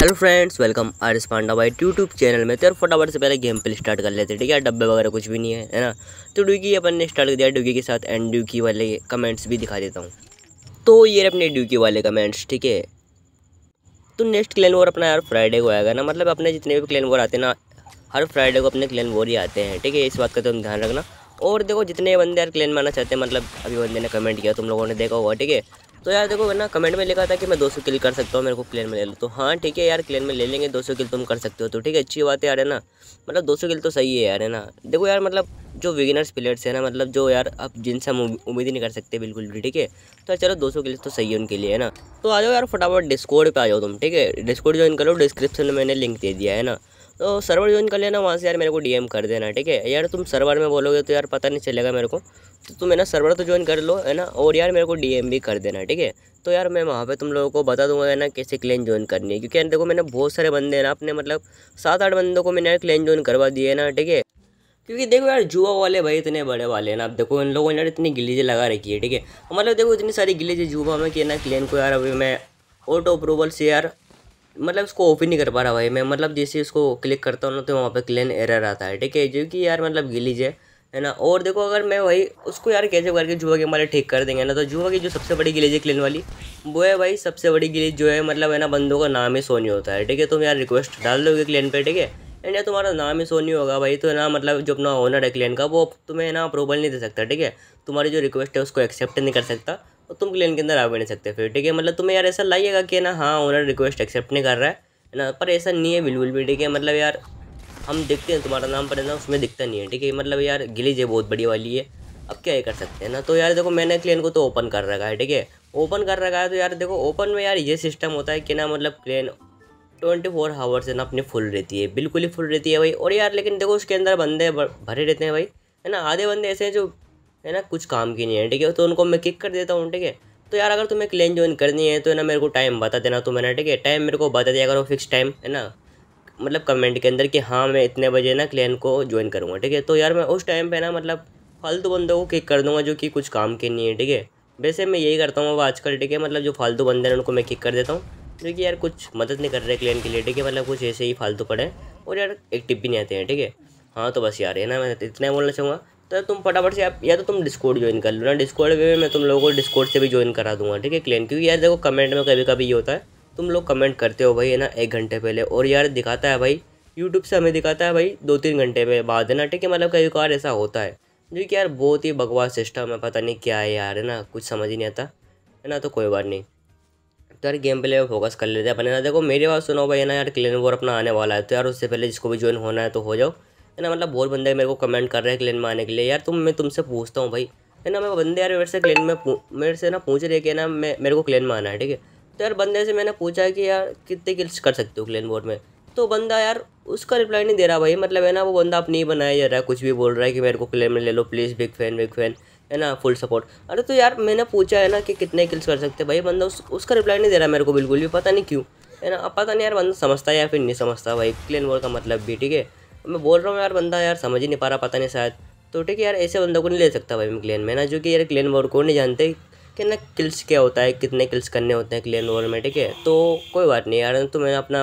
hello friends welcome R S Panda भाई YouTube channel में तो यार फटाफट से पहले गेम प्ले स्टार्ट कर लेते हैं ठीक है डब्बे वगैरह कुछ भी नहीं है है ना तो ड्यूकी अपन ने स्टार्ट कर दिया ड्यूकी के साथ एंड ड्यूकी वाले कमेंट्स भी दिखा देता हूँ तो ये अपने ड्यूकी वाले कमेंट्स ठीक है तो नेक्स्ट क्लैन वॉर अपना यार फ्राइडे को आएगा ना मतलब अपने जितने भी क्लैन वॉर आते हैं ना हर फ्राइडे को अपने क्लैन वॉर ही आते हैं ठीक है इस बात का तुम तो ध्यान रखना और देखो जितने बंदे यार क्लैन में आना चाहते हैं मतलब अभी बंदे ने कमेंट किया तुम लोगों ने देखा होगा ठीक है तो यार देखो ना कमेंट में लिखा था कि मैं 200 किल कर सकता हूँ मेरे को क्लेन में ले लो तो हाँ ठीक है यार क्लेन में ले लेंगे 200 किल तुम कर सकते हो तो ठीक है अच्छी बात है यार है ना मतलब 200 किल तो सही है यार है ना देखो यार मतलब जो विगिनर्स प्लेयर्स है ना मतलब जो यार अब जिनसे हम उम्मीद ही नहीं कर सकते बिल्कुल भी ठीक है तो चलो सौ किल तो सही है उनके लिए है ना तो आ जाओ यार फटाफट डिस्कोड पे आ जाओ तुम ठीक है डिस्कोड ज्वाइन करो डिस्क्रिप्शन में मैंने लिंक दे दिया है ना तो सर्वर ज्वाइन कर लेना वहाँ से यार मेरे को डीएम कर देना ठीक है यार तुम सर्वर में बोलोगे तो यार पता नहीं चलेगा मेरे को तो तुम है ना सर्वर तो ज्वाइन कर लो है ना और यार मेरे को डीएम भी कर देना ठीक है तो यार मैं वहाँ पे तुम लोगों को बता दूंगा है ना कैसे क्लेन ज्वाइन करनी है क्योंकि यार देखो मैंने बहुत सारे बंदे ना अपने मतलब सात आठ बंदों को मैंने यार क्लेन ज्वाइन करवा दिए ना ठीक है क्योंकि देखो यार जुआ वाले भाई इतने बड़े वाले हैं ना आप देखो इन लोगों ने यार इतनी गिलीजें लगा रखी है ठीक है मतलब देखो इतनी सारी गिलीजें जुआ में कि ना क्लेन को यार अभी मैं ऑटो अप्रूवल से यार मतलब इसको ओपन नहीं कर पा रहा भाई मैं मतलब जैसे इसको क्लिक करता हूँ ना तो वहाँ पर क्लेन एरर आता है ठीक है जो कि यार मतलब गिलीज है है ना और देखो अगर मैं वही उसको यार कैसे करके जुआ के हमारे ठीक कर देंगे ना तो जुआ की जो सबसे बड़ी गिलीज है क्लेन वाली वो है भाई सबसे बड़ी गिलीज जो है मतलब है ना बंदों का नाम ही सोनी होता है ठीक है तुम यार रिक्वेस्ट डाल दोगे क्लेन पर ठीक है एंड तुम्हारा नाम ही सोनी होगा भाई तो ना मतलब जो अपना ओनर है क्लेन का वो तुम्हें ना अप्रूवल नहीं दे सकता ठीक है तुम्हारी जो रिक्वेस्ट है उसको एक्सेप्ट नहीं कर सकता तुम क्लेन के अंदर आ भी नहीं सकते फिर ठीक है मतलब तुम्हें यार ऐसा लाइएगा कि ना हाँ ओनर रिक्वेस्ट एक्सेप्ट नहीं कर रहा है ना पर ऐसा नहीं है बिल्कुल भी ठीक है मतलब यार हम देखते हैं तुम्हारा नाम पर ना उसमें दिखता नहीं है ठीक है मतलब यार गिलीज है बहुत बढ़िया वाली है अब क्या ये कर सकते हैं ना तो यार देखो मैंने क्लेन को तो ओपन कर रखा है ठीक है ओपन कर रखा है तो यार देखो ओपन में यार ये सिस्टम होता है कि ना मतलब क्लेन ट्वेंटी फोर हावर है ना अपनी फुल रहती है बिल्कुल ही फुल रहती है भाई और यार लेकिन देखो उसके अंदर बंदे भरे रहते हैं भाई है ना आधे बंदे ऐसे हैं जो है ना कुछ काम की नहीं है ठीक है तो उनको मैं किक कर देता हूँ ठीक है तो यार अगर तुम्हें क्लेन ज्वाइन करनी है तो है ना मेरे को टाइम बता देना तो मैंने ठीक है टाइम मेरे को बता दिया करो फिक्स टाइम है ना मतलब कमेंट के अंदर कि हाँ मैं इतने बजे ना क्लेन को ज्वाइन करूँगा ठीक है तो यार मैं उस टाइम पर ना मतलब फालतू बंदों को किक कर दूँगा जो कि कुछ काम के नहीं है ठीक है वैसे मैं यही करता हूँ अब आजकल ठीक है मतलब जो फालतू बंदे हैं उनको मैं किक कर देता हूँ क्योंकि यार कुछ मदद नहीं कर रहे क्लेन के लिए ठीक है मतलब कुछ ऐसे ही फालतू पड़े और यार एक टिप भी नहीं आते हैं ठीक है हाँ तो बस यार है ना मैं इतना बोलना चाहूँगा तो तुम फटाफट से आप या तो तुम डिस्कॉर्ड ज्वाइन कर लो ना डिस्कॉर्ड में मैं तुम लोगों को डिस्कॉर्ड से भी ज्वाइन करा दूंगा ठीक है क्लेन क्योंकि यार देखो कमेंट में कभी कभी ये होता है तुम लोग कमेंट करते हो भाई है ना एक घंटे पहले और यार दिखाता है भाई यूट्यूब से हमें दिखाता है भाई दो तीन घंटे पे बाद है ना ठीक है मतलब कई बार ऐसा होता है जो कि यार बहुत ही बकवास सिस्टम है पता नहीं क्या है यार है ना कुछ समझ ही नहीं आता है ना तो कोई बात नहीं तो यार गेम प्ले में फोकस कर लेते हैं अपने ना देखो मेरी बात सुनो भाई है ना यार क्लेन वोर अपना आने वाला है तो यार उससे पहले जिसको भी ज्वाइन होना है तो हो जाओ है ना मतलब बहुत बंदे मेरे को कमेंट कर रहे हैं क्लेन में आने के लिए यार तुम मैं तुमसे पूछता हूँ भाई है ना मैं बंदे यार मेरे से क्लेन में मेरे से ना पूछ रहे कि ना मैं मेरे को क्लेन में आना है ठीक है तो यार बंदे से मैंने पूछा कि यार कितने किल्स कर सकते हो क्लेन बोर्ड में तो बंदा यार उसका रिप्लाई नहीं दे रहा भाई मतलब है ना वो बंदा अपनी ही बनाया जा रहा है कुछ भी बोल रहा है कि मेरे को क्लेम में ले लो please big fan big fan है ना फुल सपोर्ट अरे तो यार मैंने पूछा है ना कि कितने किल्स कर सकते भाई बंदा उस, उसका रिप्लाई नहीं दे रहा मेरे को बिल्कुल भी पता नहीं क्यों है ना अब पता नहीं यार बंदा समझता है या फिर नहीं समझता भाई क्लेन बोर्ड का मतलब भी ठीक है मैं बोल रहा हूँ यार बंदा यार समझ ही नहीं पा रहा पता नहीं शायद तो ठीक है यार ऐसे बंदों को नहीं ले सकता भाई मैं क्लेन में ना जो कि यार क्लेन वॉर को नहीं जानते कि ना किल्स क्या होता है कितने किल्स करने होते हैं क्लेन वॉर में ठीक है तो कोई बात नहीं यार तो मैंने अपना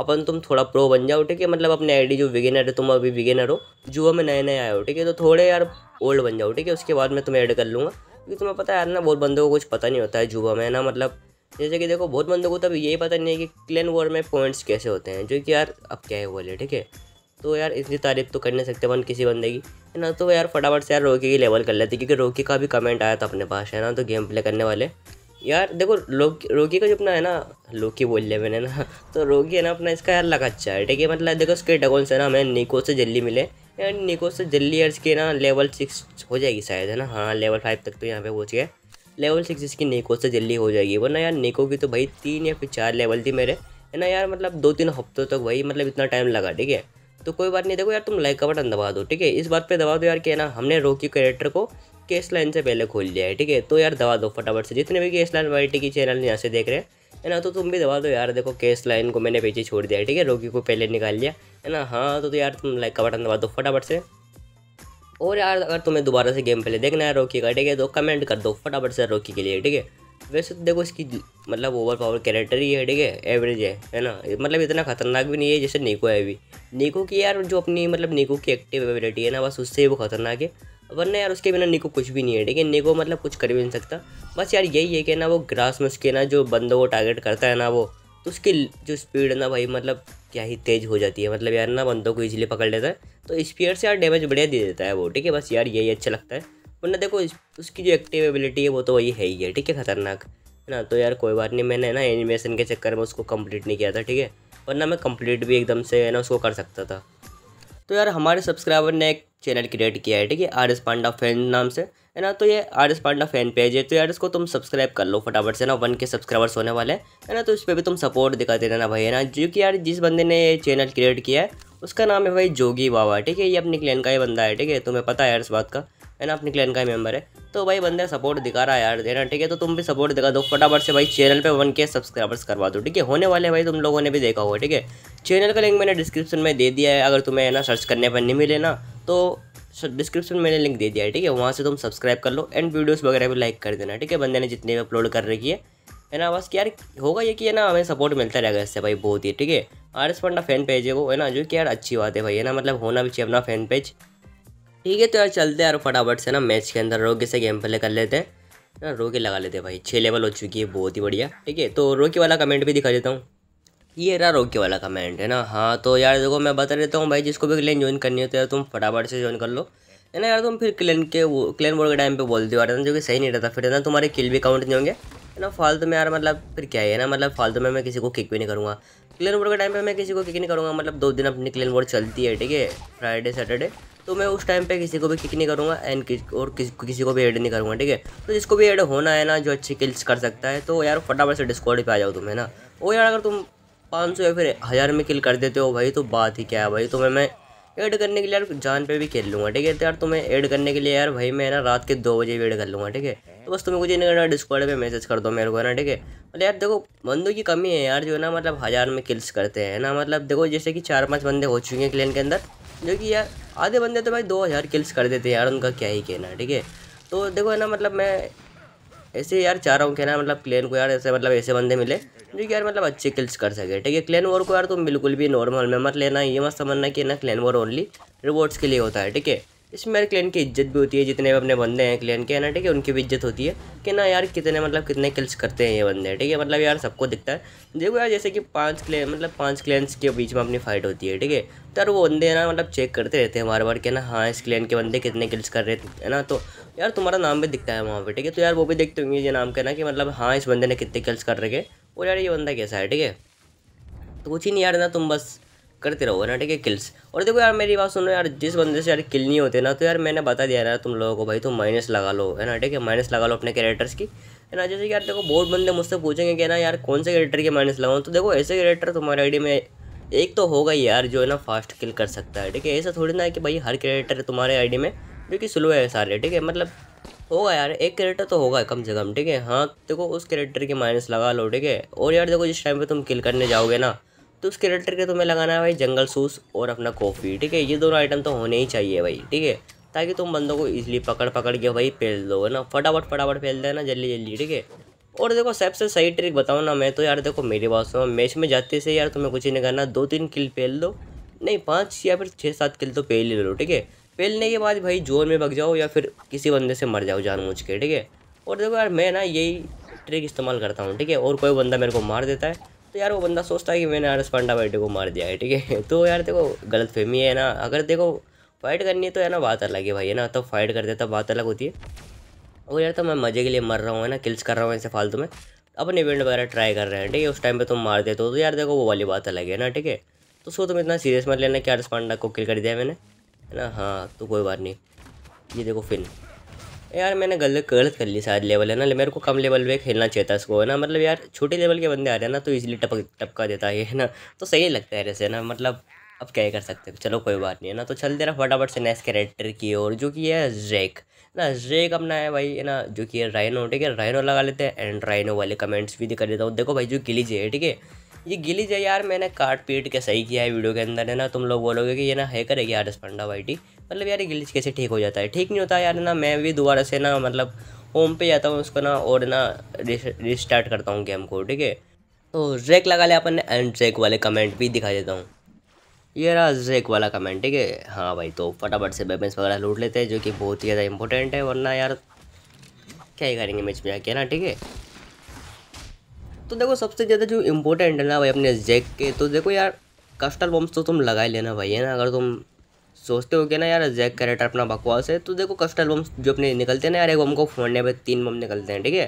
अपन तुम थोड़ा प्रो बन जाओ ठीक है मतलब अपने आईडी जो विगेनर है तुम अभी विगेनर हो जुआ में नए नए आए हो ठीक है तो थोड़े यार ओल्ड बन जाओ ठीक है उसके बाद मैं तुम्हें ऐड कर लूँगा क्योंकि तुम्हें पता है यार ना बहुत बंदों को कुछ पता नहीं होता है जुआ में ना मतलब जैसे कि देखो बहुत बंदों को तब तो यही पता नहीं है कि क्लेन वॉर में पॉइंट्स कैसे होते हैं जो कि यार अब क्या है बोले ठीक है तो यार इसकी तारीफ तो कर नहीं सकते अपन किसी बंदे की है ना तो यार फटाफट से यार रोकी की लेवल कर लेते क्योंकि रोकी का भी कमेंट आया था अपने पास है ना तो गेम प्ले करने वाले यार देखो लोकी रोगी का जो अपना है ना लोकी बोल लिया मैंने ना तो रोगी है ना अपना इसका यार लग अच्छा है ठीक है मतलब देखो उसके डगोन से ना हमें निको से जल्दी मिले यार निको से जल्दी यार इसके ना लेवल सिक्स हो जाएगी शायद है ना हाँ लेवल फाइव तक तो यहाँ पे पहुँच गया लेवल सिक्स इसकी निको से जल्दी हो जाएगी वरना यार निको की तो भाई तीन या फिर चार लेवल थी मेरे है ना यार मतलब दो तीन हफ्तों तक तो भाई मतलब इतना टाइम लगा ठीक है तो कोई बात नहीं देखो यार तुम लाइक का बटन दबा दो ठीक है इस बात पे दबा दो यार कि ना हमने रोकी कैरेक्टर को केस लाइन से पहले खोल लिया है ठीक है तो यार दबा दो फटाफट से जितने भी केस लाइन टी की चैनल यहाँ से देख रहे हैं है ना तो तुम भी दबा दो यार देखो केस लाइन को मैंने पीछे छोड़ दिया है ठीक है रोकी को पहले निकाल लिया है ना हाँ तो, तो यार तुम लाइक का बटन दबा दो फटाफट से और यार अगर तुम्हें दोबारा से गेम पहले देखना है रोकी का ठीक है तो कमेंट कर दो फटाफट से रोकी के लिए ठीक है वैसे तो देखो इसकी मतलब ओवर पावर कैरेक्टर ही है ठीक है एवरेज है है ना मतलब इतना खतरनाक भी नहीं है जैसे नीको है अभी नीको की यार जो अपनी मतलब नीको की एक्टिव एबिलिटी है ना बस उससे ही वो खतरनाक है वरना यार उसके बिना नीको कुछ भी नहीं है ठीक है नीको मतलब कुछ कर भी नहीं सकता बस यार यही है कि ना वो ग्रास में उसके ना जो बंदों को टारगेट करता है ना वो तो उसकी जो स्पीड है ना भाई मतलब क्या ही तेज़ हो जाती है मतलब यार ना बंदों को इजीली पकड़ लेता है तो स्पीड से यार डैमेज बढ़िया दे देता है वो ठीक है बस यार यही अच्छा लगता है वरना देखो उसकी जो एक्टिव एबिलिटी है वो तो वही है ही है ठीक है खतरनाक है ना तो यार कोई बात नहीं मैंने ना एनिमेशन के चक्कर में उसको कंप्लीट नहीं किया था ठीक है वरना मैं कंप्लीट भी एकदम से है ना उसको कर सकता था तो यार हमारे सब्सक्राइबर ने एक चैनल क्रिएट किया है ठीक है आर एस पांडा फैन नाम से है ना तो ये R S Panda fan page है तो यार इसको तुम सब्सक्राइब कर लो फटाफट से ना वन के सब्सक्राइबर्स होने वाले है ना तो इस पर भी तुम सपोर्ट दिखाते रहना भाई है ना जो कि यार जिस बंदे ने ये चैनल क्रिएट किया है उसका नाम है भाई जोगी बाबा ठीक है ये अपनी क्लैन का ही बंदा है ठीक है तुम्हें पता है यार इस बात का है ना अपनी क्लैन का मेंबर है तो भाई बंदे सपोर्ट दिखा रहा है यार देना ठीक है तो तुम भी सपोर्ट दिखा दो फटाफट से भाई चैनल पे वन के सब्सक्राइबर्स करवा दो ठीक है होने वाले भाई तुम लोगों ने भी देखा होगा ठीक है चैनल का लिंक मैंने डिस्क्रिप्शन में दे दिया है अगर तुम्हें है ना सर्च करने पर नहीं मिले ना तो डिस्क्रिप्शन में मैंने लिंक दे दिया है ठीक है वहाँ से तुम सब्सक्राइब कर लो एंड वीडियोज़ वगैरह भी लाइक कर देना ठीक है बंदे ने जितने भी अपलोड कर रखी है है ना बस यार होगा ये कि है ना हमें सपोर्ट मिलता रहेगा इससे भाई बहुत ही ठीक है R S Panda fan page है वो है ना जो कि यार अच्छी बात है भाई है ना मतलब होना भी चाहिए अपना फैन पेज ठीक है तो यार चलते यार फटाफट से ना मैच के अंदर रोके से गेम प्ले कर लेते हैं ना रोके लगा लेते हैं भाई छः लेवल हो चुकी है बहुत ही बढ़िया ठीक है तो रोके वाला कमेंट भी दिखा देता हूँ ये रहा रोके वाला कमेंट है ना हाँ तो यार देखो मैं बता देता हूँ भाई जिसको भी क्लेन ज्वाइन करनी होती है तुम फटाफट से ज्वाइन कर लो है ना यार तुम फिर क्लेन के वो क्लेन बोर्ड के टाइम पर बोलते हो ना जो कि सही नहीं रहता फिर ना तुम्हारे किल भी काउंट नहीं होंगे है ना फालतू में यार मतलब फिर क्या है ना मतलब फालतू में मैं किसी को किक भी नहीं करूँगा क्लेन बोर्ड के टाइम पर मैं किसी को किक नहीं करूँगा मतलब दो दिन अपनी क्लेन बोर्ड चलती है ठीक है फ्राइडे सैटरडे तो मैं उस टाइम पे किसी को भी किक नहीं करूँगा एंड कि, और किसी किसी को भी ऐड नहीं करूँगा ठीक है तो जिसको भी ऐड होना है ना जो अच्छी किल्स कर सकता है तो यार फटाफट से डिस्कॉर्ड पे आ जाओ तुम्हें ना वो यार अगर तुम पाँच सौ या फिर हज़ार में किल कर देते हो भाई तो बात ही क्या है भाई तुम्हें तो मैं ऐड करने के लिए यार जान पे भी खेल लूँगा ठीक है तो यार तुम्हें ऐड करने के लिए यार भाई मैं ना रात के दो बजे भी ऐड कर लूँगा ठीक है तो बस तुम्हें कुछ नहीं करना डिस्कॉर्ड पे मैसेज कर दो मेरे को ना ठीक है मतलब यार देखो बंदों की कमी है यार जो ना मतलब हज़ार में किल्स करते हैं ना मतलब देखो जैसे कि चार पाँच बंदे हो चुके हैं क्लेन के अंदर जो कि यार आधे बंदे तो भाई दो हज़ार किल्स कर देते यार उनका क्या ही कहना है ठीक है तो देखो है ना मतलब मैं ऐसे यार चाह रहा हूँ कहना मतलब क्लेन को यार ऐसे मतलब ऐसे बंदे मिले जो कि यार मतलब अच्छे किल्स कर सके ठीक है क्लेन वॉर को यार तुम बिल्कुल भी नॉर्मल में मत लेना ये मत समझना कि ना क्लेन वॉर ओनली रिवॉर्ड्स के लिए होता है ठीक है इसमें मेरे क्लैन की इज्जत भी होती है जितने भी अपने बंदे हैं क्लैन के है ना ठीक है उनकी भी इज्जत होती है कि ना यार कितने मतलब कितने किल्स करते हैं ये बंदे ठीक है मतलब यार सबको दिखता है देखो यार जैसे कि पांच क्लैन मतलब पांच क्लैंस के बीच में अपनी फाइट होती है ठीक है तो यार वो बंदे ना मतलब चेक करते रहते हैं बार बार के ना हाँ इस क्लैन के बंदे कितने किल्स कर रहे हैं ना तो यार तुम्हारा नाम भी दिखता है वहाँ पर ठीक है तो यार वो भी देखते होंगे ये नाम कहना ना कि मतलब हाँ इस बंदे ने कितने किल्स कर रखे और यार ये बंदा कैसा है ठीक है तो कुछ ही नहीं यार ना तुम बस करते रहो ना ठीक है किल्स और देखो यार मेरी बात सुनो यार जिस बंदे से यार किल नहीं होते ना तो यार मैंने बता दिया यार तुम लोगों को भाई तुम माइनस लगा लो है ना ठीक है माइनस लगा लो अपने कैरेक्टर्स की है ना जैसे कि यार देखो बहुत बंदे मुझसे पूछेंगे कि ना यार कौन से कैरेक्टर के माइनस लगाऊँ तो देखो ऐसे कैरेक्टर तुम्हारे आईडी में एक तो होगा ही यार जो है ना फास्ट किल कर सकता है ठीक है ऐसा थोड़ी ना है कि भाई हर कैरेक्टर तुम्हारे आईडी में जो कि स्लो है सारे ठीक है मतलब होगा यार एक कैरेक्टर तो होगा कम से कम ठीक है हाँ देखो उस कैरेक्टर के माइनस लगा लो ठीक है और यार देखो जिस टाइम पे तुम किल करने जाओगे ना तो उस कैरेक्टर के तुम्हें लगाना है भाई जंगल सूस और अपना कॉफ़ी ठीक है ये दोनों आइटम तो होने ही चाहिए भाई ठीक है ताकि तुम बंदों को इजीली पकड़ पकड़ के भाई फेल दो ना फटाफट फटाफट फेल देना जल्दी जल्दी ठीक है और देखो सबसे सही ट्रिक बताऊँ ना मैं तो यार देखो मेरी बात सुनो मैच में जाते से यार तुम्हें कुछ ही नहीं करना दो तीन किल फेल दो नहीं पाँच या फिर छः सात किल तो ही ले लो ठीक है फेलने के बाद भाई जोर में भग जाओ या फिर किसी बंदे से मर जाओ जान के ठीक है और देखो यार मैं ना यही ट्रिक इस्तेमाल करता हूँ ठीक है और कोई बंदा मेरे को मार देता है तो यार वो बंदा सोचता है कि मैंने आर पांडा बेटे को मार दिया है ठीक है तो यार देखो गलत फहमी है ना अगर देखो फाइट करनी है तो है ना बात अलग है भाई है ना तब तो फाइट करते तब बात अलग होती है और यार तो मैं मज़े के लिए मर रहा हूँ है ना किल्स कर रहा हूँ ऐसे फालतू में अपने इवेंट वगैरह ट्राई कर रहे हैं ठीक है उस टाइम पर तुम मार देते हो तो, तो यार देखो वो वाली बात अलग है ना ठीक है तो सो तुम इतना सीरियस मत लेना कि हर्ष पांडा को किल कर दिया मैंने है ना हाँ तो कोई बात नहीं ये देखो फिन यार मैंने गलत गलत कर ली शायद लेवल है ना मेरे को कम लेवल पे खेलना चाहिए था इसको है ना मतलब यार छोटे लेवल के बंदे आ रहे हैं ना तो इजीली टपक टपका देता है है ना तो सही लगता है ऐसे ना मतलब अब क्या कर सकते हैं चलो कोई बात नहीं है ना तो चल दे रहा फटाफट से नेक्स्ट कैरेक्टर की ओर जो कि है जेक ना जेक अपना है भाई है ना जो कि है राइनो ठीक है राइनो लगा लेते हैं एंड राइनो वाले कमेंट्स भी दिखा देता हूँ देखो भाई जो गिलीज है ठीक है ये गिलीज है यार मैंने काट पीट के सही किया है वीडियो के अंदर है ना तुम लोग बोलोगे कि ये ना करेगी आर एस पंडा वाइटी मतलब यार ये गिलीज कैसे ठीक हो जाता है ठीक नहीं होता यार ना मैं भी दोबारा से ना मतलब होम पे जाता हूँ उसको ना और ना रिस्टार्ट करता हूँ गेम को ठीक है तो रेक लगा लिया अपन ने एंड जेक वाले कमेंट भी दिखा देता हूँ ये रहा जेक वाला कमेंट ठीक है हाँ भाई तो फटाफट से बेबेंस वगैरह लूट लेते हैं जो कि बहुत ही ज़्यादा इंपॉर्टेंट है वरना यार क्या ही करेंगे मैच में आके ना ठीक है तो देखो सबसे ज़्यादा जो इम्पोर्टेंट है ना भाई अपने जैक के तो देखो यार कस्टल बॉम्ब्स तो तुम लगा ही लेना भाई है ना अगर तुम सोचते हो कि ना यार जैक कैरेक्टर अपना बकवास है तो देखो कस्टल बॉम्ब्स जो अपने निकलते हैं ना यार एक बम को फोड़ने पर तीन बम निकलते हैं ठीक है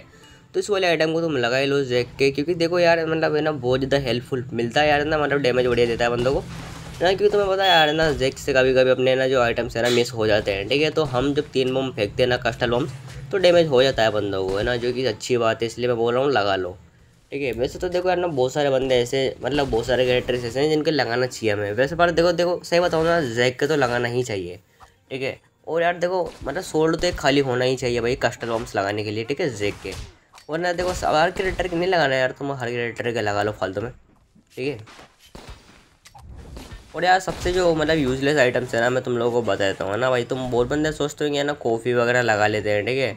तो इस वाले आइटम को तुम लगा ही लो जैक के क्योंकि देखो यार मतलब है ना बहुत ज़्यादा हेल्पफुल मिलता है यार ना मतलब डैमेज बढ़िया देता है बंदों को ना क्योंकि तुम्हें पता है यार ना जैक से कभी कभी अपने ना जो आइटम्स है ना मिस हो जाते हैं ठीक है तो हम जब तीन बम फेंकते हैं ना कस्टल बम्स तो डैमेज हो जाता है बंदों को है ना जो कि अच्छी बात है इसलिए मैं बोल रहा हूँ लगा लो ठीक है वैसे तो देखो यार ना बहुत सारे बंदे ऐसे मतलब बहुत सारे कैरेक्टर्स ऐसे हैं जिनके लगाना चाहिए हमें वैसे पर देखो देखो सही बताओ ना जैक के तो लगाना ही चाहिए ठीक है और यार देखो मतलब सोल्ड तो एक खाली होना ही चाहिए भाई कस्टल बॉम्ब्स लगाने के लिए ठीक है जैक के और ना देखो हर कैरेक्टर के नहीं लगाना यार तुम हर कैरेक्टर के लगा लो फालतू में ठीक है और यार सबसे जो मतलब यूजलेस आइटम्स है ना मैं तुम लोगों को बता देता हूँ ना भाई तुम बहुत बंदे सोचते होंगे ना कॉफ़ी वगैरह लगा लेते हैं ठीक है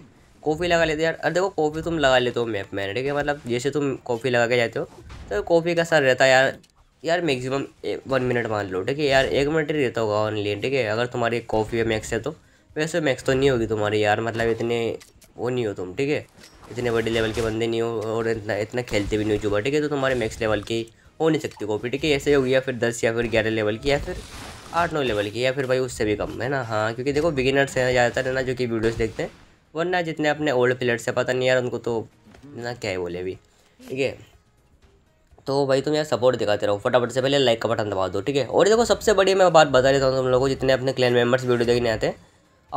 कॉफ़ी लगा लेते यार अरे देखो कॉफ़ी तुम लगा लेते हो मैप में ठीक है मतलब जैसे तुम कॉफ़ी लगा के जाते हो तो कॉफ़ी का सर रहता है यार यार मैक्सिमम वन मिनट मान लो ठीक है यार एक मिनट ही रहता होगा ऑनली ठीक है अगर तुम्हारी कॉफ़ी मैक्स है तो वैसे मैक्स तो नहीं होगी तुम्हारी यार मतलब इतने वो नहीं हो तुम ठीक है इतने बड़े लेवल के बंदे नहीं हो और इतना इतना खेलते भी नहीं चुका ठीक है तो तुम्हारे मैक्स लेवल की हो नहीं सकती कॉफ़ी ठीक है ऐसे होगी या फिर दस या फिर ग्यारह लेवल की या फिर आठ नौ लेवल की या फिर भाई उससे भी कम है ना हाँ क्योंकि देखो बिगिनर्स हैं ज़्यादातर है ना जो कि वीडियोज़ देखते हैं वरना जितने अपने ओल्ड प्लेयर्स है पता नहीं यार उनको तो ना क्या है बोले अभी ठीक है तो भाई तुम यार सपोर्ट दिखाते रहो फटाफट से पहले लाइक का बटन दबा दो ठीक है और देखो सबसे बड़ी मैं बात बता देता हूँ तुम लोगों को जितने अपने क्लैन मेम्बर्स वीडियो देखने आते हैं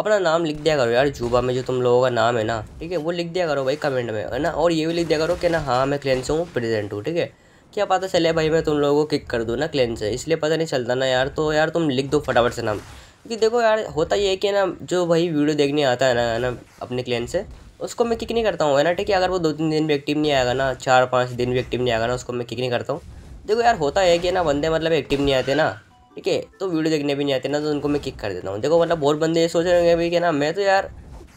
अपना नाम लिख दिया करो यार जूबा में जो तुम लोगों का नाम है ना ठीक है वो लिख दिया करो भाई कमेंट में है ना और ये भी लिख दिया करो कि ना हाँ मैं क्लैन से हूँ प्रेजेंट हूँ ठीक है क्या पता चले भाई मैं तुम लोगों को किक कर दूँ ना क्लैन से इसलिए पता नहीं चलता ना यार तो यार तुम लिख दो फटाफट से नाम क्योंकि देखो यार होता ये है कि ना जो वही वीडियो देखने आता है ना है ना अपने क्लैन से उसको मैं किक नहीं करता हूँ है ना ठीक है अगर वो दो तीन दिन भी एक्टिव नहीं आएगा ना चार पाँच दिन भी एक्टिव नहीं आएगा ना उसको मैं किक नहीं करता हूँ देखो यार होता है कि ना बंदे मतलब एक्टिव नहीं आते ना ठीक है तो वीडियो देखने भी नहीं आते ना तो उनको मैं किक कर देता हूँ देखो मतलब बहुत बंदे ये सोच रहे होंगे भाई कि ना मैं तो यार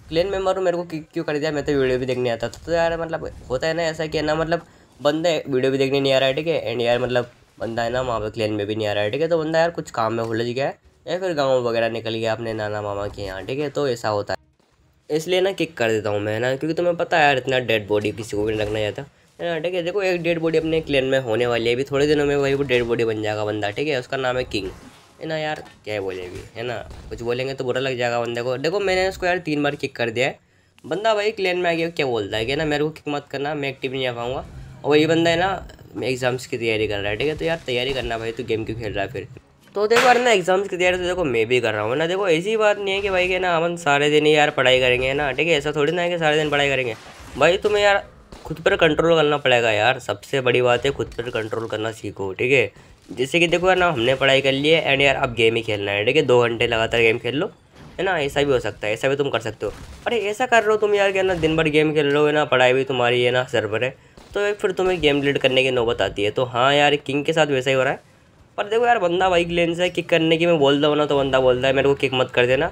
क्लेन मेंबर हूँ मेरे को किक क्यों कर दिया मैं तो वीडियो भी देखने आता था तो यार मतलब होता है ना ऐसा कि ना मतलब बंदे वीडियो भी देखने नहीं आ रहा है ठीक है एंड यार मतलब बंदा है ना वहाँ पर क्लेन में भी नहीं आ रहा है ठीक है तो बंदा यार कुछ काम में भूल गया है या फिर गाँव वगैरह निकल गया अपने नाना मामा के यहाँ ठीक है तो ऐसा होता है इसलिए ना किक कर देता हूँ मैं ना क्योंकि तुम्हें पता है यार इतना डेड बॉडी किसी को भी नहीं रखना चाहता है ना ठीक है देखो एक डेड बॉडी अपने क्लेन में होने वाली है अभी थोड़े दिनों में वही वो डेड बॉडी बन जाएगा बंदा ठीक है उसका नाम है किंग है ना यार क्या बोले अभी है ना कुछ बोलेंगे तो बुरा लग जाएगा बंदे को देखो मैंने उसको यार तीन बार किक कर दिया है बंदा भाई क्लेन में आ गया क्या बोलता है कि ना मेरे को किक मत करना मैं एक्टिव नहीं आ पाऊँगा और वही बंदा है ना एग्ज़ाम्स की तैयारी कर रहा है ठीक है तो यार तैयारी करना भाई तो गेम क्यों खेल रहा है फिर तो देखो यार ना एग्जाम्स की तैयारी तो देखो मैं भी कर रहा हूँ ना देखो ऐसी बात नहीं है कि भाई के ना हम सारे दिन ही यार पढ़ाई करेंगे है ना ठीक है ऐसा थोड़ी ना है कि सारे दिन पढ़ाई करेंगे भाई तुम्हें यार खुद पर कंट्रोल करना पड़ेगा यार सबसे बड़ी बात है खुद पर कंट्रोल करना सीखो ठीक है जैसे कि देखो यार ना हमने पढ़ाई कर ली है एंड यार अब गेम ही खेलना है ठीक है दो घंटे लगातार गेम खेल लो है ना ऐसा भी हो सकता है ऐसा भी तुम कर सकते हो अरे ऐसा कर रहे हो तुम यार ना दिन भर गेम खेल रहे हो है ना पढ़ाई भी तुम्हारी है ना सर पर है तो फिर तुम्हें गेम लीड करने की नौबत आती है तो हाँ यार किंग के साथ वैसा ही हो रहा है पर देखो यार बंदा भाई क्लेन से किक करने की मैं बोलता हूँ ना तो बंदा बोलता है मेरे को किक मत कर देना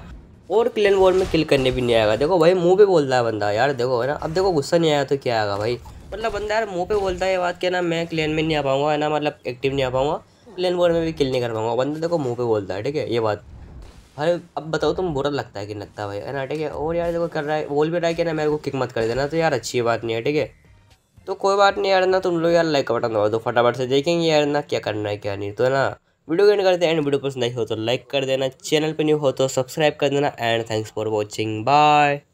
और क्लेन वॉर में किल करने भी नहीं आएगा देखो भाई मुँह पे बोलता है बंदा यार देखो है ना अब देखो गुस्सा नहीं आया तो क्या आएगा भाई मतलब बंदा यार मुँह पे बोलता है ये बात क्या ना मैं क्लेन में नहीं आ पाऊंगा है ना मतलब एक्टिव नहीं आ पाऊंगा क्लेन वॉर में भी किल नहीं कर पाऊंगा बंदा देखो मुँह पे बोलता है ठीक है ये बात भाई अब बताओ तुम बुरा लगता है कि लगता है भाई है ना ठीक है और यार देखो कर रहा है बोल भी रहा है कि ना मेरे को किक मत कर देना तो यार अच्छी बात नहीं है ठीक है तो कोई बात नहीं यार ना तुम लोग यार लाइक का बटन दबा दो तो फटाफट से देखेंगे यार ना क्या करना है क्या नहीं तो ना वीडियो को एंड करते हैं एंड वीडियो पसंद नहीं हो तो लाइक कर देना चैनल पर न्यू हो तो सब्सक्राइब कर देना and thanks for watching bye